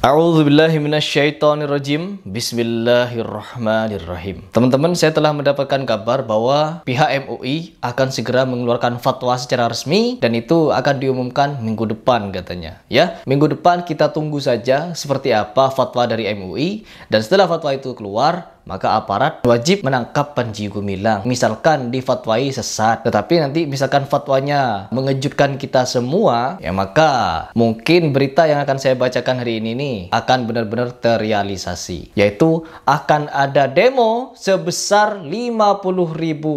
A'udzu billahi minasyaitonir rajim. Bismillahirrahmanirrahim. Teman-teman, saya telah mendapatkan kabar bahwa pihak MUI akan segera mengeluarkan fatwa secara resmi dan itu akan diumumkan minggu depan katanya. Ya, minggu depan kita tunggu saja seperti apa fatwa dari MUI dan setelah fatwa itu keluar, maka aparat wajib menangkap panji gumilang. Misalkan difatwai sesat, tetapi nanti misalkan fatwanya mengejutkan kita semua, ya maka mungkin berita yang akan saya bacakan hari ini nih akan benar-benar terrealisasi, yaitu akan ada demo sebesar 50.000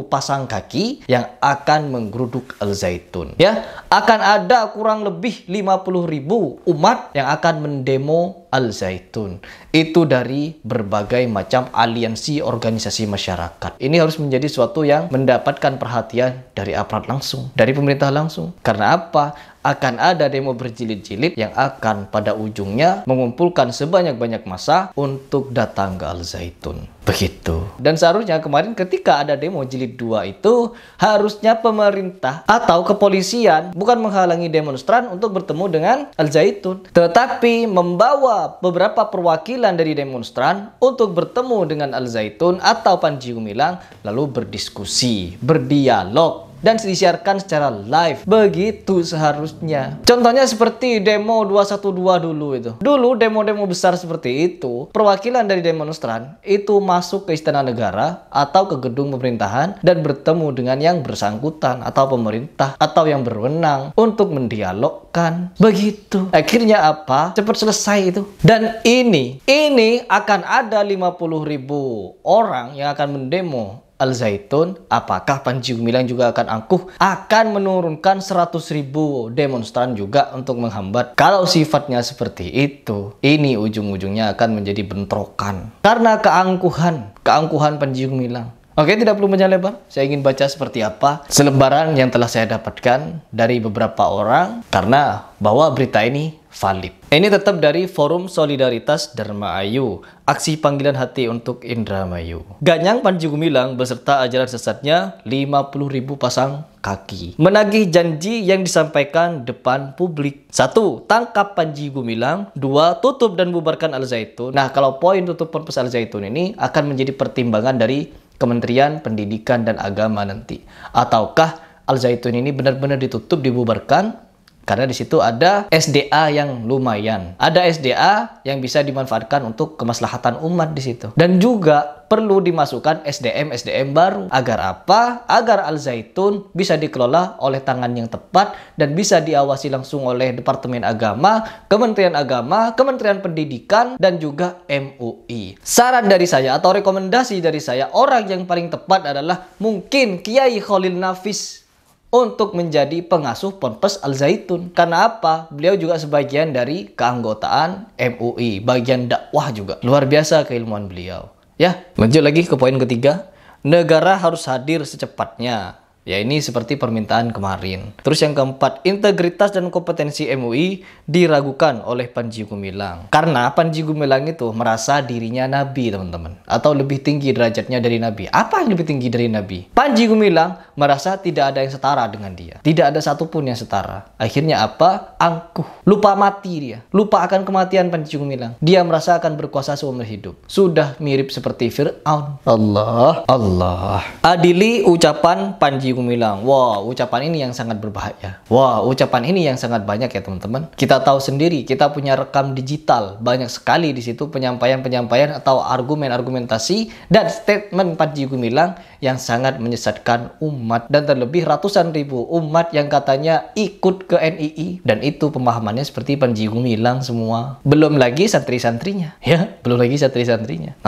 pasang kaki yang akan menggeruduk Al Zaitun. Ya, akan ada kurang lebih 50 ribu umat yang akan mendemo Al-Zaitun. Itu dari berbagai macam aliansi organisasi masyarakat. Ini harus menjadi suatu yang mendapatkan perhatian dari aparat langsung, dari pemerintah langsung. Karena apa? akan ada demo berjilid-jilid yang akan pada ujungnya mengumpulkan sebanyak-banyak masa untuk datang ke Al-Zaitun. Begitu. Dan seharusnya kemarin ketika ada demo jilid 2 itu harusnya pemerintah atau kepolisian bukan menghalangi demonstran untuk bertemu dengan Al-Zaitun. Tetapi membawa beberapa perwakilan dari demonstran untuk bertemu dengan Al-Zaitun atau Panji Gumilang lalu berdiskusi, berdialog dan disiarkan secara live. Begitu seharusnya. Contohnya seperti demo 212 dulu itu. Dulu demo-demo besar seperti itu, perwakilan dari demonstran itu masuk ke istana negara atau ke gedung pemerintahan dan bertemu dengan yang bersangkutan atau pemerintah atau yang berwenang untuk mendialogkan. Begitu. Akhirnya apa? Cepat selesai itu. Dan ini, ini akan ada puluh ribu orang yang akan mendemo Al-Zaitun, apakah Panji Gumilang juga akan angkuh? Akan menurunkan 100 ribu demonstran juga untuk menghambat. Kalau sifatnya seperti itu, ini ujung-ujungnya akan menjadi bentrokan. Karena keangkuhan, keangkuhan Panji Gumilang Oke, tidak perlu banyak lebar. Saya ingin baca seperti apa selebaran yang telah saya dapatkan dari beberapa orang karena bahwa berita ini valid. Ini tetap dari Forum Solidaritas Dharma Ayu, aksi panggilan hati untuk Indramayu. Ganyang Panji Gumilang beserta ajaran sesatnya 50.000 pasang kaki. Menagih janji yang disampaikan depan publik. Satu, tangkap Panji Gumilang. Dua, tutup dan bubarkan Al Zaitun. Nah, kalau poin tutup ponpes Al Zaitun ini akan menjadi pertimbangan dari Kementerian Pendidikan dan Agama nanti ataukah Al Zaitun ini benar-benar ditutup dibubarkan karena di situ ada SDA yang lumayan. Ada SDA yang bisa dimanfaatkan untuk kemaslahatan umat di situ. Dan juga perlu dimasukkan SDM-SDM baru. Agar apa? Agar Al-Zaitun bisa dikelola oleh tangan yang tepat dan bisa diawasi langsung oleh Departemen Agama, Kementerian Agama, Kementerian Pendidikan, dan juga MUI. Saran dari saya atau rekomendasi dari saya, orang yang paling tepat adalah mungkin Kiai Khalil Nafis untuk menjadi pengasuh Ponpes Al Zaitun. Karena apa? Beliau juga sebagian dari keanggotaan MUI, bagian dakwah juga. Luar biasa keilmuan beliau. Ya, lanjut lagi ke poin ketiga. Negara harus hadir secepatnya Ya ini seperti permintaan kemarin. Terus yang keempat, integritas dan kompetensi MUI diragukan oleh Panji Gumilang. Karena Panji Gumilang itu merasa dirinya nabi, teman-teman, atau lebih tinggi derajatnya dari nabi. Apa yang lebih tinggi dari nabi? Panji Gumilang merasa tidak ada yang setara dengan dia. Tidak ada satupun yang setara. Akhirnya apa? Angkuh. Lupa mati dia. Lupa akan kematian Panji Gumilang. Dia merasa akan berkuasa seumur hidup. Sudah mirip seperti Fir'aun. Allah, Allah. Adili ucapan Panji ibu bilang, wah ucapan ini yang sangat berbahaya. Wah ucapan ini yang sangat banyak ya teman-teman. Kita tahu sendiri, kita punya rekam digital. Banyak sekali di situ penyampaian-penyampaian atau argumen-argumentasi dan statement Panji bilang yang sangat menyesatkan umat dan terlebih ratusan ribu umat yang katanya ikut ke NII dan itu pemahamannya seperti Panji Gumilang semua belum lagi santri-santrinya ya belum lagi santri-santrinya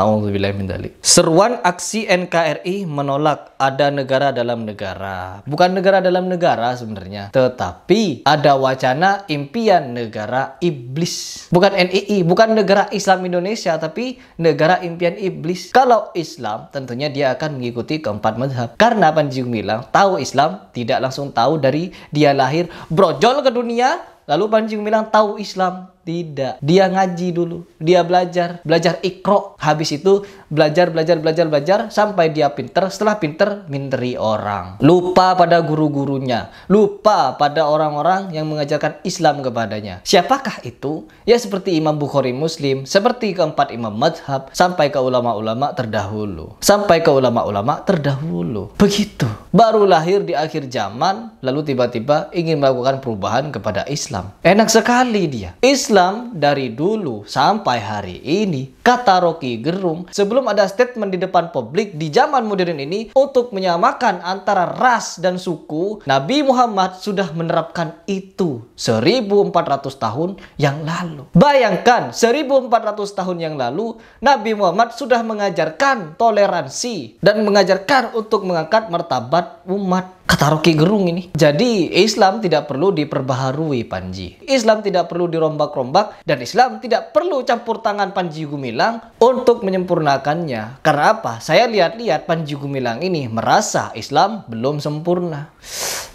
mendalik seruan aksi NKRI menolak ada negara dalam negara bukan negara dalam negara sebenarnya tetapi ada wacana impian negara iblis bukan NII bukan negara Islam Indonesia tapi negara impian iblis kalau Islam tentunya dia akan mengikuti keempat mazhab. Karena Panjiung bilang, tahu Islam tidak langsung tahu dari dia lahir brojol ke dunia, lalu Panjiung bilang tahu Islam tidak. Dia ngaji dulu. Dia belajar. Belajar ikro. Habis itu belajar, belajar, belajar, belajar. Sampai dia pinter. Setelah pinter, minteri orang. Lupa pada guru-gurunya. Lupa pada orang-orang yang mengajarkan Islam kepadanya. Siapakah itu? Ya seperti Imam Bukhari Muslim. Seperti keempat Imam Madhab. Sampai ke ulama-ulama terdahulu. Sampai ke ulama-ulama terdahulu. Begitu. Baru lahir di akhir zaman. Lalu tiba-tiba ingin melakukan perubahan kepada Islam. Enak sekali dia. Islam Islam dari dulu sampai hari ini, kata Rocky Gerung, sebelum ada statement di depan publik di zaman modern ini untuk menyamakan antara ras dan suku, Nabi Muhammad sudah menerapkan itu 1400 tahun yang lalu. Bayangkan 1400 tahun yang lalu Nabi Muhammad sudah mengajarkan toleransi dan mengajarkan untuk mengangkat martabat umat kata Rocky Gerung ini. Jadi Islam tidak perlu diperbaharui Panji. Islam tidak perlu dirombak-rombak dan Islam tidak perlu campur tangan Panji Gumilang untuk menyempurnakannya. Karena apa? Saya lihat-lihat Panji Gumilang ini merasa Islam belum sempurna.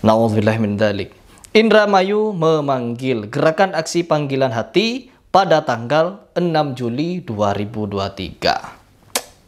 Nauzubillah min dalik. Indra Mayu memanggil gerakan aksi panggilan hati pada tanggal 6 Juli 2023.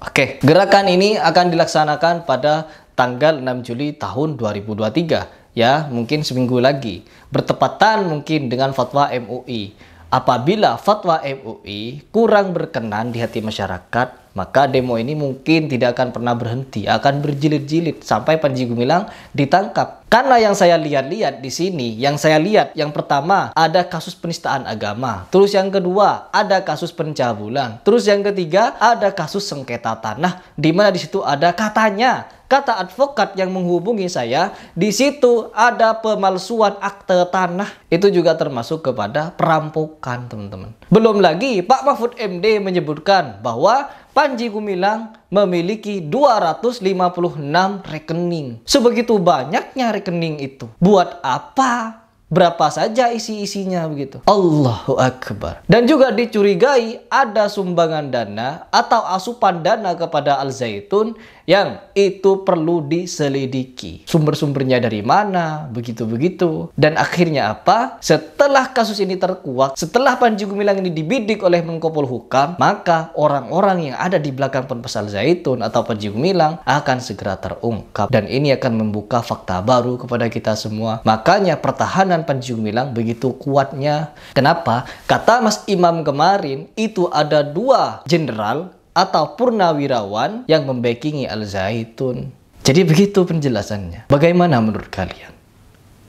Oke, gerakan ini akan dilaksanakan pada tanggal 6 Juli tahun 2023 ya mungkin seminggu lagi bertepatan mungkin dengan fatwa MUI apabila fatwa MUI kurang berkenan di hati masyarakat maka demo ini mungkin tidak akan pernah berhenti akan berjilid-jilid sampai Panji Gumilang ditangkap karena yang saya lihat-lihat di sini yang saya lihat yang pertama ada kasus penistaan agama terus yang kedua ada kasus pencabulan terus yang ketiga ada kasus sengketa tanah di mana di situ ada katanya Kata advokat yang menghubungi saya, di situ ada pemalsuan akte tanah. Itu juga termasuk kepada perampokan, teman-teman. Belum lagi Pak Mahfud MD menyebutkan bahwa Panji Gumilang memiliki 256 rekening. Sebegitu banyaknya rekening itu. Buat apa berapa saja isi-isinya begitu. Allahu Akbar. Dan juga dicurigai ada sumbangan dana atau asupan dana kepada Al-Zaitun yang itu perlu diselidiki. Sumber-sumbernya dari mana, begitu-begitu. Dan akhirnya apa? Setelah kasus ini terkuak, setelah Panji Gumilang ini dibidik oleh Menko Polhukam maka orang-orang yang ada di belakang Ponpes Al-Zaitun atau Panji Gumilang akan segera terungkap. Dan ini akan membuka fakta baru kepada kita semua. Makanya pertahanan menyampaikan Panji Gumilang begitu kuatnya. Kenapa? Kata Mas Imam kemarin itu ada dua jenderal atau purnawirawan yang membekingi Al-Zaitun. Jadi begitu penjelasannya. Bagaimana menurut kalian?